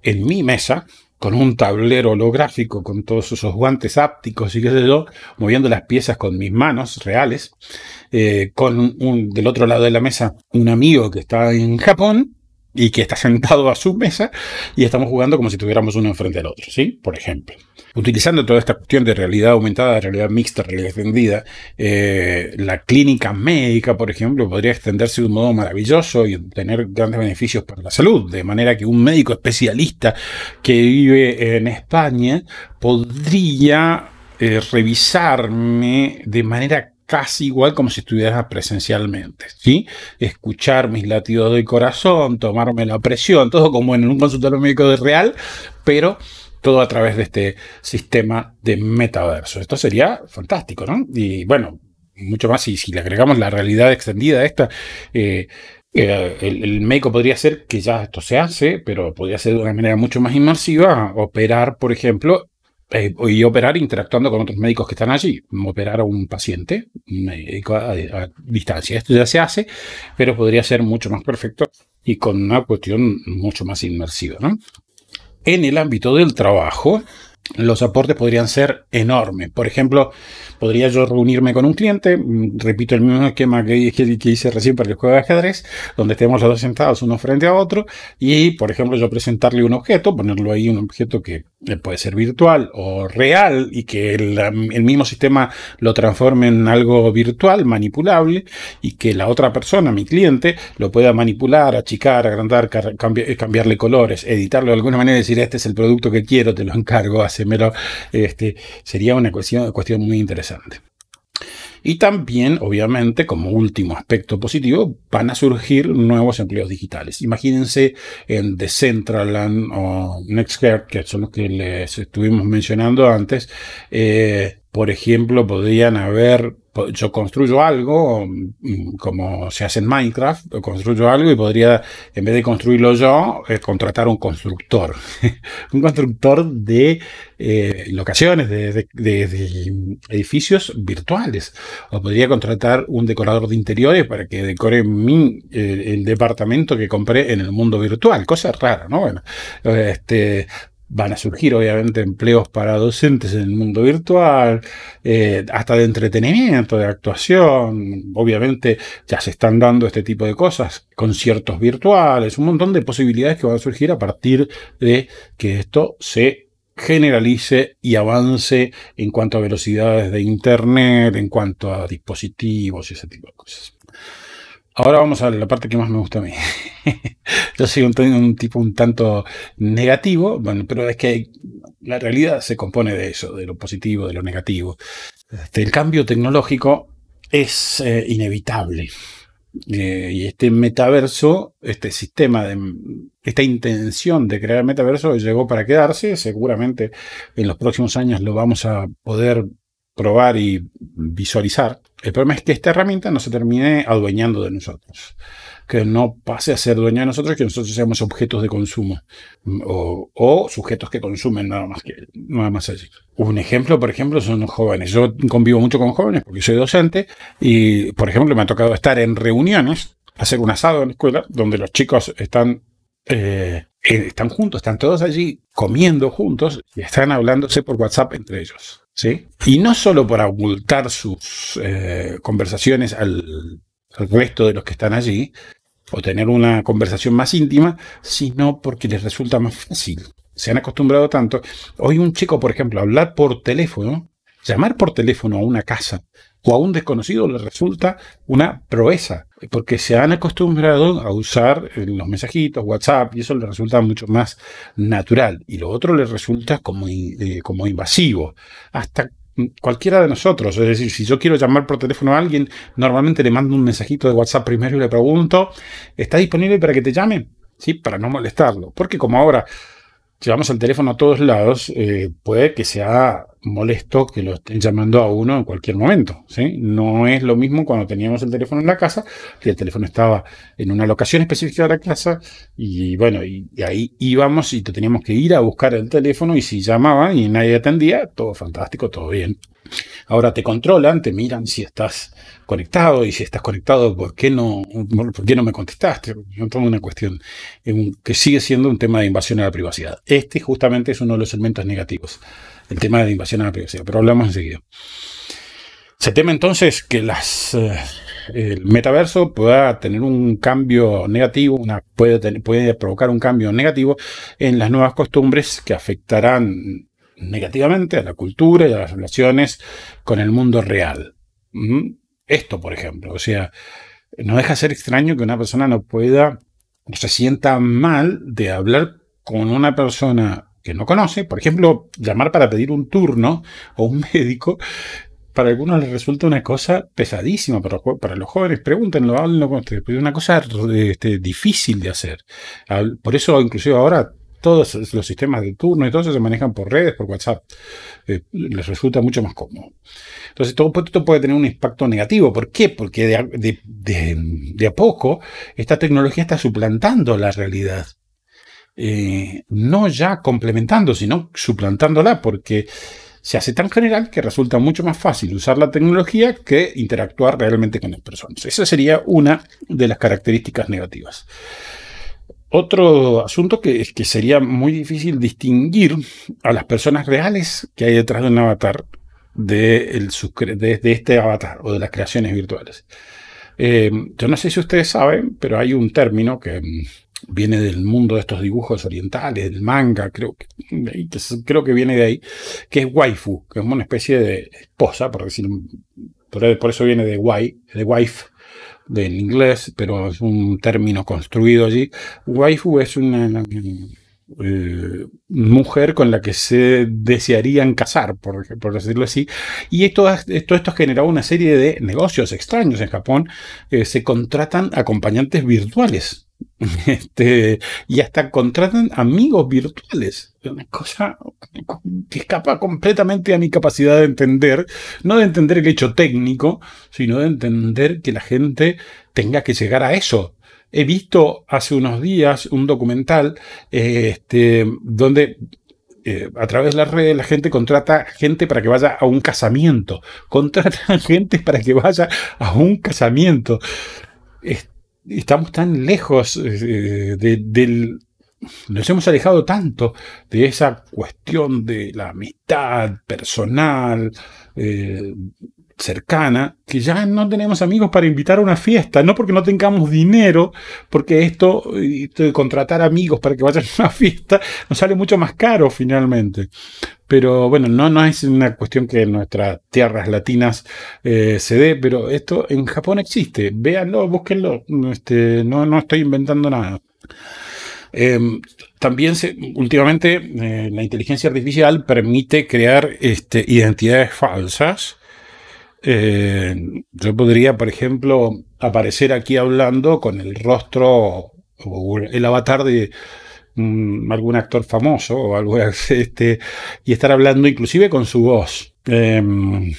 [SPEAKER 1] en mi mesa, con un tablero holográfico, con todos esos guantes ápticos y qué sé yo, moviendo las piezas con mis manos reales, eh, con un, del otro lado de la mesa un amigo que está en Japón, y que está sentado a su mesa y estamos jugando como si tuviéramos uno enfrente del otro, ¿sí? Por ejemplo. Utilizando toda esta cuestión de realidad aumentada, realidad mixta, realidad extendida, eh, la clínica médica, por ejemplo, podría extenderse de un modo maravilloso y tener grandes beneficios para la salud, de manera que un médico especialista que vive en España podría eh, revisarme de manera casi igual como si estuvieras presencialmente, ¿sí? Escuchar mis latidos del corazón, tomarme la presión, todo como en un consultorio médico de real, pero todo a través de este sistema de metaverso. Esto sería fantástico, ¿no? Y bueno, mucho más, si le agregamos la realidad extendida a esta, eh, eh, el, el, médico podría ser, que ya esto se hace, pero podría ser de una manera mucho más inmersiva, operar, por ejemplo, eh, y operar interactuando con otros médicos que están allí, operar a un paciente médico a, distancia. Esto ya se hace, pero podría ser mucho más perfecto y con una cuestión mucho más inmersiva. ¿no? En el ámbito del trabajo, los aportes podrían ser enormes. Por ejemplo, podría yo reunirme con un cliente, mm, repito el mismo esquema que, hice recién para el juego de ajedrez, donde estemos los dos sentados uno frente a otro, y por ejemplo yo presentarle un objeto, ponerlo ahí un objeto que eh, puede ser virtual o real, y que el, mismo sistema lo transforme en algo virtual, manipulable, y que la otra persona, mi cliente, lo pueda manipular, achicar, agrandar, eh, cambiarle colores, editarlo de alguna manera y decir, este es el producto que quiero, te lo encargo, este, sería una cuestión, muy interesante. Y también, obviamente, como último aspecto positivo, van a surgir nuevos empleos digitales. Imagínense en Decentraland o NextCare, que son los que les estuvimos mencionando antes, eh, por ejemplo, podrían haber yo construyo algo, mm, como se hace en Minecraft, construyo algo y podría, en vez de construirlo yo, eh, contratar un constructor. un constructor de eh, locaciones, de, edificios virtuales. O podría contratar un decorador de interiores para que decore mi, eh, el departamento que compré en el mundo virtual. Cosa rara, ¿no? Bueno, este, Van a surgir obviamente empleos para docentes en el mundo virtual, eh, hasta de entretenimiento, de actuación. Obviamente ya se están dando este tipo de cosas, conciertos virtuales, un montón de posibilidades que van a surgir a partir de que esto se generalice y avance en cuanto a velocidades de Internet, en cuanto a dispositivos y ese tipo de cosas. Ahora vamos a la parte que más me gusta a mí. Yo soy un, un, tipo un tanto negativo, bueno, pero es que la realidad se compone de eso, de lo positivo, de lo negativo. Este, el cambio tecnológico es eh, inevitable. Eh, y este metaverso, este sistema, de, esta intención de crear metaverso llegó para quedarse. Seguramente en los próximos años lo vamos a poder probar y visualizar. El problema es que esta herramienta no se termine adueñando de nosotros, que no pase a ser dueña de nosotros, que nosotros seamos objetos de consumo mm, o, sujetos que consumen nada más que nada más allí. Un ejemplo, por ejemplo, son los jóvenes. Yo convivo mucho con jóvenes porque soy docente y, por ejemplo, me ha tocado estar en reuniones, hacer un asado en la escuela, donde los chicos están eh, eh, están juntos, están todos allí comiendo juntos y están hablándose por WhatsApp entre ellos. Y no solo por ocultar sus eh, conversaciones al, al resto de los que están allí, o tener una conversación más íntima, sino porque les resulta más fácil. Se han acostumbrado tanto. Hoy un chico, por ejemplo, hablar por teléfono, llamar por teléfono a una casa o a un desconocido le resulta una proeza, porque se han acostumbrado a usar eh, los mensajitos, WhatsApp, y eso le resulta mucho más natural. Y lo otro le resulta como, eh, como invasivo. Hasta cualquiera de nosotros. Es decir, si yo quiero llamar por teléfono a alguien, normalmente le mando un mensajito de WhatsApp primero y le pregunto, ¿está disponible para que te llame? Sí, para no molestarlo. Porque como ahora llevamos el teléfono a todos lados, eh, puede que sea molesto que lo estén llamando a uno en cualquier momento. ¿sí? No es lo mismo cuando teníamos el teléfono en la casa, que el teléfono estaba en una locación específica de la casa y bueno, y, ahí íbamos y teníamos que ir a buscar el teléfono y si llamaban y nadie atendía, todo fantástico, todo bien. Ahora te controlan, te miran si estás conectado y si estás conectado, ¿por qué no, por qué no me contestaste? Es una cuestión eh, que sigue siendo un tema de invasión a la privacidad. Este justamente es uno de los elementos negativos el tema de la invasión a la privacidad, pero hablamos enseguida. Se teme entonces que eh, el metaverso pueda tener un cambio negativo, puede, puede provocar un cambio negativo en las nuevas costumbres que afectarán negativamente a la cultura y a las relaciones con el mundo real. ¿Mm? Esto, por ejemplo, o sea, no deja ser extraño que una persona no pueda, se sienta mal de hablar con una persona que no conoce, por ejemplo, llamar para pedir un turno o un médico, para algunos les resulta una cosa pesadísima, para, los jóvenes, pregúntenlo, háblenlo con ustedes, es una cosa este, difícil de hacer. Por eso, inclusive ahora, todos los sistemas de turno y todo se manejan por redes, por WhatsApp. Eh, les resulta mucho más cómodo. Entonces, todo esto puede tener un impacto negativo. ¿Por qué? Porque de a poco esta tecnología está suplantando la realidad. Eh, no ya complementando, sino suplantándola, porque se hace tan general que resulta mucho más fácil usar la tecnología que interactuar realmente con las personas. Esa sería una de las características negativas. Otro asunto que, es que sería muy difícil distinguir a las personas reales que hay detrás de un avatar de, este avatar o de las creaciones virtuales. Eh, yo no sé si ustedes saben, pero hay un término que viene del mundo de estos dibujos orientales, del manga, creo que, creo que viene de ahí, que es waifu, que es una especie de esposa, por decir, por eso viene de, wife, de wife del inglés, pero es un término construido allí. Waifu es una eh, mujer con la que se desearían casar, por, decirlo así. Y esto, esto, esto ha generado una serie de negocios extraños en Japón. Eh, se contratan acompañantes virtuales Este, y hasta contratan amigos virtuales. Una cosa que escapa completamente a mi capacidad de entender, no de entender el hecho técnico, sino de entender que la gente tenga que llegar a eso. He visto hace unos días un documental este, donde eh, a través de las redes la gente contrata gente para que vaya a un casamiento. Contratan gente para que vaya a un casamiento. Este, estamos tan lejos eh, eh, del... Nos hemos alejado tanto de esa cuestión de la amistad personal, eh, cercana, que ya no tenemos amigos para invitar a una fiesta, no porque no tengamos dinero, porque esto, esto de contratar amigos para que vayan a una fiesta nos sale mucho más caro finalmente pero bueno, no, no es una cuestión que en nuestras tierras latinas eh, se dé, pero esto en Japón existe. Véanlo, búsquenlo. Este, no, no estoy inventando nada. Em, también últimamente eh, la inteligencia artificial permite crear este, identidades falsas. Em, yo podría, por ejemplo, aparecer aquí hablando con el rostro o el avatar de, Mm, algún actor famoso o algo este, y estar hablando inclusive con su voz. Em,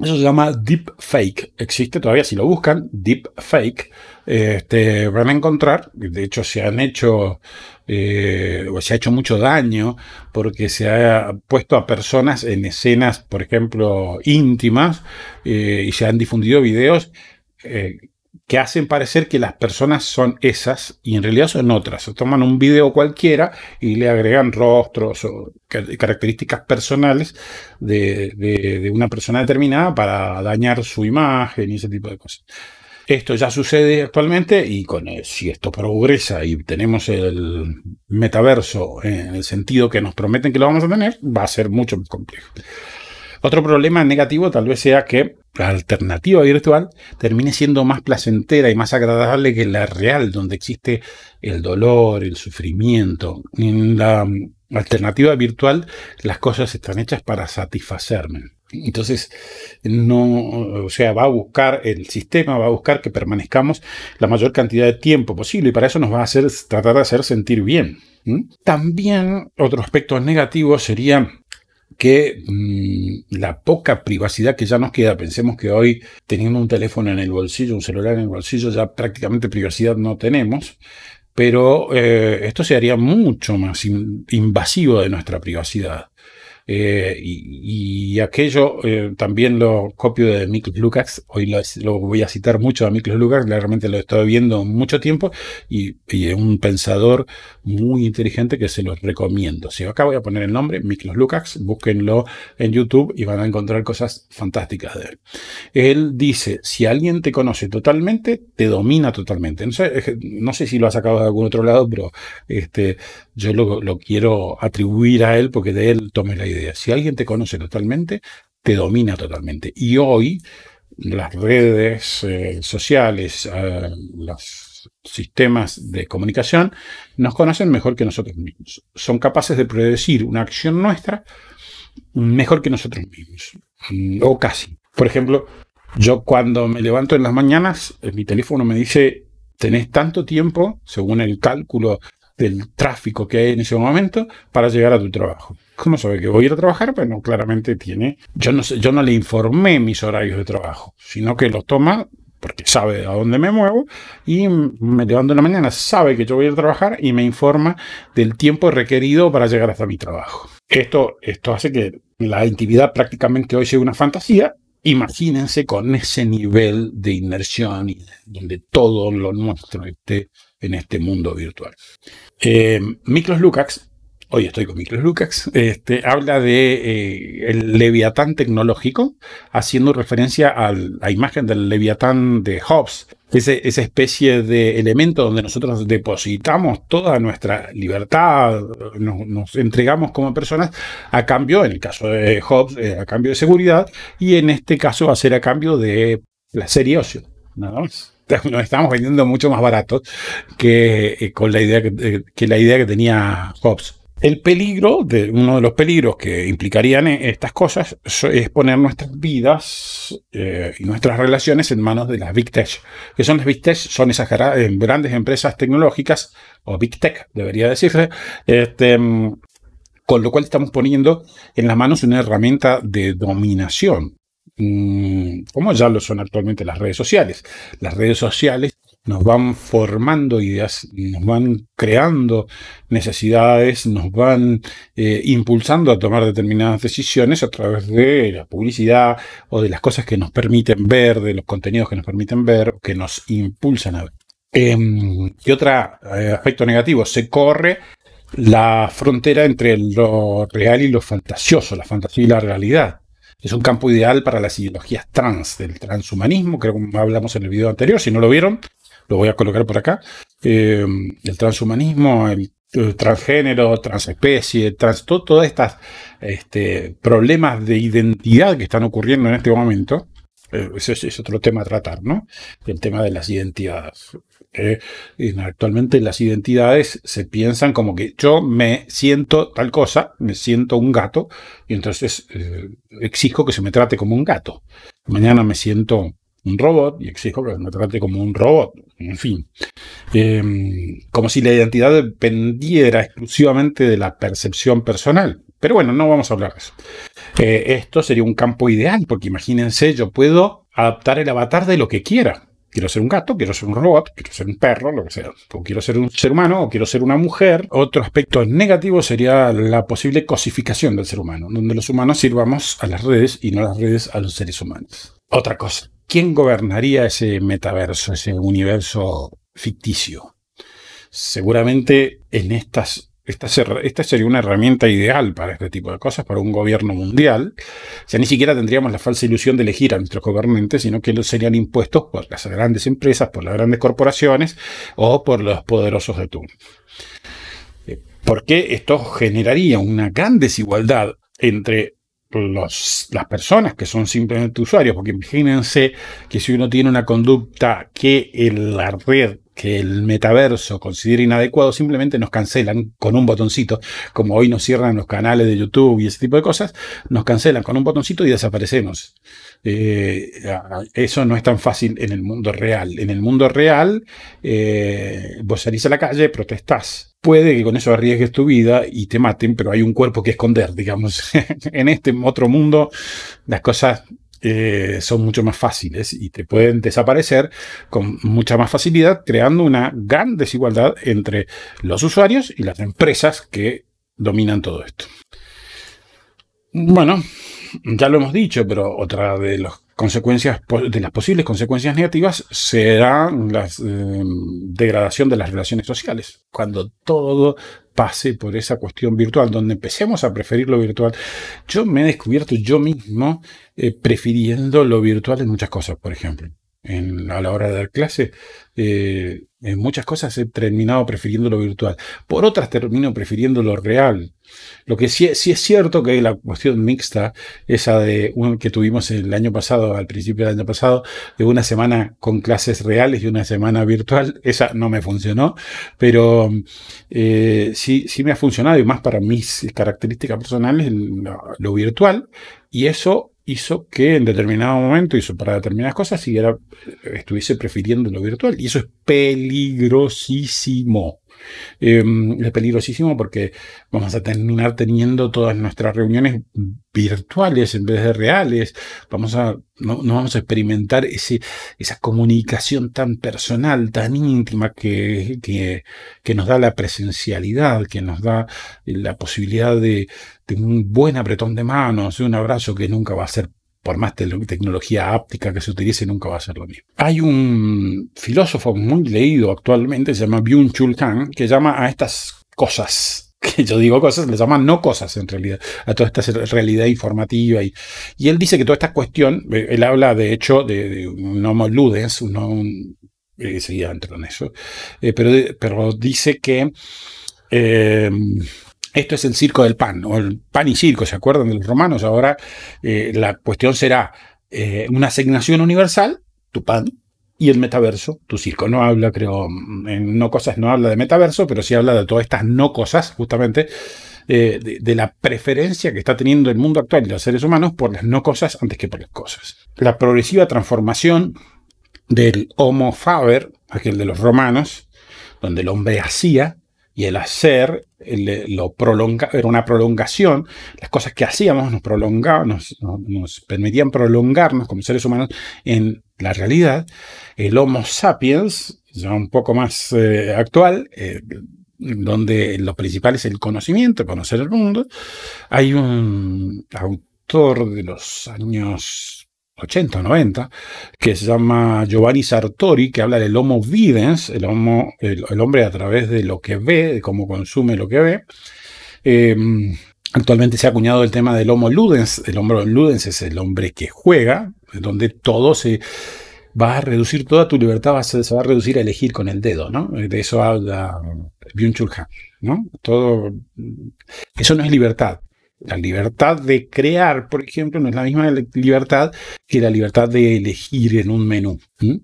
[SPEAKER 1] eso se llama deep fake. Existe todavía, si lo buscan, deep fake, este, van a encontrar, de hecho se han hecho, eh, o se ha hecho mucho daño porque se ha puesto a personas en escenas, por ejemplo, íntimas, eh, y se han difundido videos eh, que hacen parecer que las personas son esas y en realidad son otras. Se toman un video cualquiera y le agregan rostros o características personales de, una persona determinada para dañar su imagen y ese tipo de cosas. Esto ya sucede actualmente y con eh, si esto progresa y tenemos el metaverso en el sentido que nos prometen que lo vamos a tener, va a ser mucho más complejo. Otro problema negativo tal vez sea que la alternativa virtual termine siendo más placentera y más agradable que la real, donde existe el dolor, el sufrimiento. En la mm, alternativa virtual las cosas están hechas para satisfacerme. Entonces, no, o sea, va a buscar el sistema, va a buscar que permanezcamos la mayor cantidad de tiempo posible y para eso nos va a hacer tratar de hacer sentir bien. También otro aspecto negativo sería que mm, la poca privacidad que ya nos queda, pensemos que hoy teniendo un teléfono en el bolsillo, un celular en el bolsillo, ya prácticamente privacidad no tenemos, pero eh, esto se haría mucho más invasivo de nuestra privacidad. Eh, y, aquello eh, también lo copio de Miklos Lukács. Hoy lo, voy a citar mucho a Miklos Lukács, realmente lo he estado viendo mucho tiempo y, es un pensador muy inteligente que se los recomiendo. Si acá voy a poner el nombre, Miklos Lukács, búsquenlo en YouTube y van a encontrar cosas fantásticas de él. Él dice: si alguien te conoce totalmente, te domina totalmente. No sé, si lo ha sacado de algún otro lado, pero este, yo lo, lo quiero atribuir a él porque de él tomé la idea. Si alguien te conoce totalmente, te domina totalmente. Y hoy las redes eh, sociales, eh, los sistemas de comunicación, nos conocen mejor que nosotros mismos. Son capaces de predecir una acción nuestra mejor que nosotros mismos. Mm, o casi. Por ejemplo, yo cuando me levanto en las mañanas, eh, mi teléfono me dice, tenés tanto tiempo, según el cálculo del tráfico que hay en ese momento para llegar a tu trabajo. ¿Cómo sabe que voy a ir a trabajar? Bueno, claramente tiene. Yo no, le informé mis horarios de trabajo, sino que lo toma porque sabe a dónde me muevo y me levanto en la mañana, sabe que yo voy a ir a trabajar y me informa del tiempo requerido para llegar hasta mi trabajo. Esto, hace que la intimidad prácticamente hoy sea una fantasía. Imagínense con ese nivel de inmersión donde todo lo nuestro esté en este mundo virtual. Eh, Miklos hoy estoy con Miklos Lukács, este, habla del eh, leviatán tecnológico, haciendo referencia a la imagen del leviatán de Hobbes, esa especie de elemento donde nosotros depositamos toda nuestra libertad, nos, entregamos como personas a cambio, en el caso de Hobbes, eh, a cambio de seguridad, y en este caso va a ser a cambio de placer y ocio, nada más. nos estamos vendiendo mucho más baratos que eh, con la idea eh, que, la idea que tenía Hobbes. El peligro, de, uno de los peligros que implicarían e, estas cosas es poner nuestras vidas eh, y nuestras relaciones en manos de las Big Tech. que son las Big Tech? Son esas grandes empresas tecnológicas, o Big Tech debería decirse, este, mm, con lo cual estamos poniendo en las manos una herramienta de dominación Mm, como ya lo son actualmente las redes sociales. Las redes sociales nos van formando ideas, nos van creando necesidades, nos van eh, impulsando a tomar determinadas decisiones a través de la publicidad o de las cosas que nos permiten ver, de los contenidos que nos permiten ver, que nos impulsan a ver. Em, y otro eh, aspecto negativo, se corre la frontera entre lo real y lo fantasioso, la fantasía y la realidad. Es un campo ideal para las ideologías trans, del transhumanismo, creo que hablamos en el video anterior, si no lo vieron, lo voy a colocar por acá. Eh, el transhumanismo, el, eh, transgénero, transespecie, trans, todos todo estos este, problemas de identidad que están ocurriendo en este momento, eh, es otro tema a tratar, ¿no? El tema de las identidades. Eh, actualmente las identidades se piensan como que yo me siento tal cosa, me siento un gato, y entonces eh, exijo que se me trate como un gato. Mañana me siento un robot y exijo que me trate como un robot, en fin. Em, como si la identidad dependiera exclusivamente de la percepción personal. Pero bueno, no vamos a hablar de eso. Eh, esto sería un campo ideal, porque imagínense, yo puedo adaptar el avatar de lo que quiera. Quiero ser un gato, quiero ser un robot, quiero ser un perro, lo que sea. O quiero ser un ser humano o quiero ser una mujer. Otro aspecto negativo sería la posible cosificación del ser humano, donde los humanos sirvamos a las redes y no las redes a los seres humanos. Otra cosa, ¿quién gobernaría ese metaverso, ese universo ficticio? Seguramente en estas esta, sería una herramienta ideal para este tipo de cosas, para un gobierno mundial. O sea, ni siquiera tendríamos la falsa ilusión de elegir a nuestros gobernantes, sino que los serían impuestos por las grandes empresas, por las grandes corporaciones o por los poderosos de turno. Eh, porque esto generaría una gran desigualdad entre las personas que son simplemente usuarios, porque imagínense que si uno tiene una conducta que en la red que el metaverso considera inadecuado, simplemente nos cancelan con un botoncito, como hoy nos cierran los canales de YouTube y ese tipo de cosas, nos cancelan con un botoncito y desaparecemos. Eh, eso no es tan fácil en el mundo real. En el mundo real, eh, vos salís a la calle, protestás. Puede que con eso arriesgues tu vida y te maten, pero hay un cuerpo que esconder, digamos. en este otro mundo, las cosas eh, son mucho más fáciles y te pueden desaparecer con mucha más facilidad, creando una gran desigualdad entre los usuarios y las empresas que dominan todo esto. Bueno, ya lo hemos dicho, pero otra de los consecuencias de las posibles consecuencias negativas será la eh, degradación de las relaciones sociales. Cuando todo pase por esa cuestión virtual, donde empecemos a preferir lo virtual. Yo me he descubierto yo mismo eh, prefiriendo lo virtual en muchas cosas, por ejemplo en, a la hora de dar clase, eh, en muchas cosas he terminado prefiriendo lo virtual. Por otras termino prefiriendo lo real. Lo que sí, sí es cierto que la cuestión mixta, esa de que tuvimos el año pasado, al principio del año pasado, de una semana con clases reales y una semana virtual, esa no me funcionó, pero eh, sí, sí me ha funcionado y más para mis características personales lo virtual. Y eso hizo que en determinado momento, hizo para determinadas cosas, era, estuviese prefiriendo lo virtual. Y eso es peligrosísimo. Em, es peligrosísimo porque vamos a terminar teniendo todas nuestras reuniones virtuales en vez de reales. Vamos a, no, vamos a experimentar esa comunicación tan personal, tan íntima que, que, que nos da la presencialidad, que nos da la posibilidad de, de un buen apretón de manos, de un abrazo que nunca va a ser por más tecnología áptica que se utilice, nunca va a ser lo mismo. Hay un filósofo muy leído actualmente, se llama Byung-Chul Kang, que llama a estas cosas que yo digo cosas, le llaman no cosas en realidad, a toda esta realidad informativa. Y, y él dice que toda esta cuestión, eh, él habla de hecho de, de un homo ludens, eh, seguía dentro en eso, eh, pero, pero dice que esto es el circo del pan, o el pan y circo, ¿se acuerdan de los romanos? Ahora eh, la cuestión será eh, una asignación universal, tu pan, y el metaverso, tu circo. No habla, creo, mm, en no cosas no habla de metaverso, pero sí habla de todas estas no cosas, justamente, eh, de, la preferencia que está teniendo el mundo actual y los seres humanos por las no cosas antes que por las cosas. La progresiva transformación del homo faber, aquel de los romanos, donde el hombre hacía, y el hacer eh, lo prolonga, era una prolongación, las cosas que hacíamos nos prolongaban, nos, permitían prolongarnos como seres humanos en la realidad. El Homo sapiens, ya un poco más eh, actual, eh, donde lo principal es el conocimiento, conocer el mundo, hay un autor de los años 80 o 90, que se llama Giovanni Sartori, que habla del Homo Videns, el, homo, el, hombre a través de lo que ve, de cómo consume lo que ve. Em, actualmente se ha acuñado el tema del Homo Ludens. El hombre Ludens es el hombre que juega, donde todo se va a reducir, toda tu libertad se, va a reducir a elegir con el dedo, ¿no? De eso habla Byung-Chul ¿no? Todo, eso no es libertad. La libertad de crear, por ejemplo, no es la misma libertad que la libertad de elegir en un menú. Hyun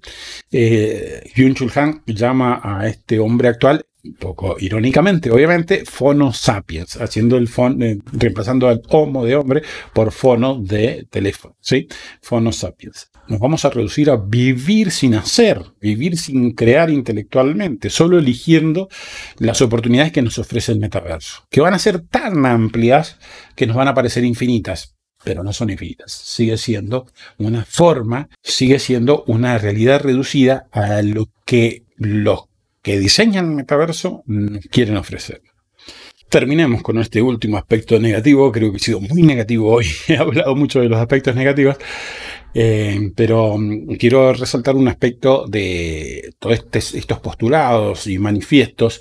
[SPEAKER 1] eh, Chul Han llama a este hombre actual, un poco irónicamente, obviamente, phono Sapiens, haciendo el fon, eh, reemplazando al homo de hombre por Fono de teléfono. ¿sí? Fono Sapiens nos vamos a reducir a vivir sin hacer, vivir sin crear intelectualmente, solo eligiendo las oportunidades que nos ofrece el metaverso, que van a ser tan amplias que nos van a parecer infinitas, pero no son infinitas. Sigue siendo una forma, sigue siendo una realidad reducida a lo que los que diseñan el metaverso quieren ofrecer. Terminemos con este último aspecto negativo, creo que he sido muy negativo hoy, he hablado mucho de los aspectos negativos. Eh, pero mm, quiero resaltar un aspecto de todos este, estos postulados y manifiestos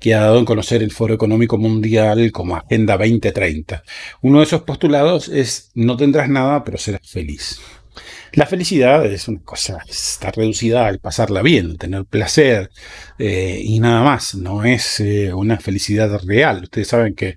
[SPEAKER 1] que ha dado en conocer el Foro Económico Mundial como Agenda 2030. Uno de esos postulados es no tendrás nada, pero serás feliz. La felicidad es una cosa, está reducida al pasarla bien, tener placer eh, y nada más, no es eh, una felicidad real. Ustedes saben que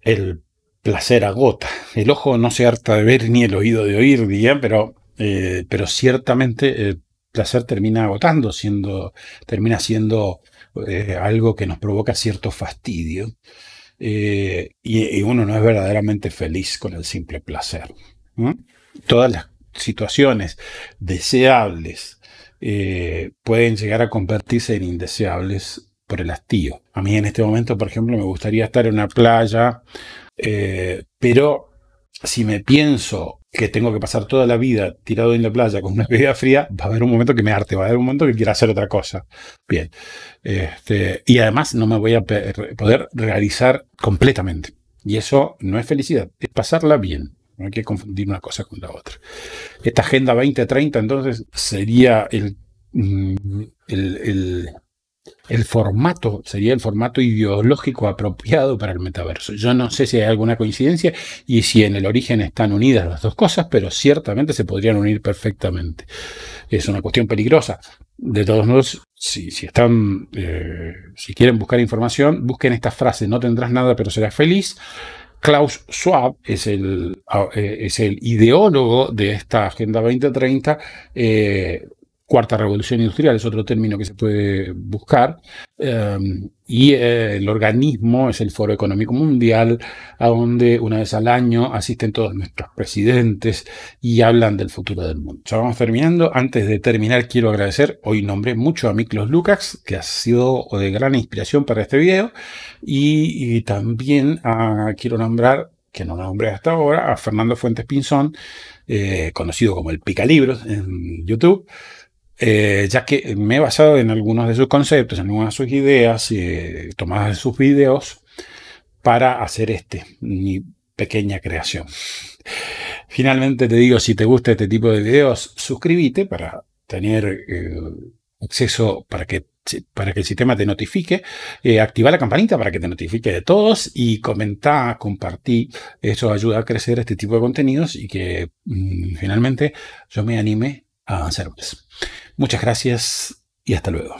[SPEAKER 1] el placer agota, el ojo no se harta de ver ni el oído de oír, diría, pero eh, pero ciertamente el eh, placer termina agotando, siendo, termina siendo eh, algo que nos provoca cierto fastidio. y, uno no es verdaderamente feliz con el simple placer. Todas las situaciones deseables pueden llegar a convertirse en indeseables por el hastío. A mí en este momento, por ejemplo, me gustaría estar en una playa, pero si me pienso que tengo que pasar toda la vida tirado en la playa con una bebida fría, va a haber un momento que me arte, va a haber un momento que quiera hacer otra cosa. Bien. Este, y además no me voy a poder realizar completamente. Y eso no es felicidad, es pasarla bien. No hay que confundir una cosa con la otra. Esta Agenda 2030 entonces sería el, mm, el el formato sería el formato ideológico apropiado para el metaverso. Yo no sé si hay alguna coincidencia y si en el origen están unidas las dos cosas, pero ciertamente se podrían unir perfectamente. Es una cuestión peligrosa. De todos modos, si, están, eh, si quieren buscar información, busquen esta frase: no tendrás nada, pero serás feliz. Klaus Schwab es el, eh, es el ideólogo de esta Agenda 2030 cuarta revolución industrial, es otro término que se puede buscar, em, y eh, el organismo es el Foro Económico Mundial, a donde una vez al año asisten todos nuestros presidentes y hablan del futuro del mundo. Ya vamos terminando. Antes de terminar, quiero agradecer, hoy nombré mucho a Miklos Lukács, que ha sido de gran inspiración para este video, y, también ah, quiero nombrar que no nombré hasta ahora, a Fernando Fuentes Pinzón, eh, conocido como el Picalibros en YouTube, eh, ya que me he basado en algunos de sus conceptos, en algunas de sus ideas eh, tomadas de sus videos para hacer este, mi pequeña creación. Finalmente te digo, si te gusta este tipo de videos, suscríbete para tener eh, acceso, para que, para que el sistema te notifique, activa la campanita para que te notifique de todos y comenta, compartí, eso ayuda a crecer este tipo de contenidos y que mm, finalmente yo me anime a hacer más. Muchas gracias y hasta luego.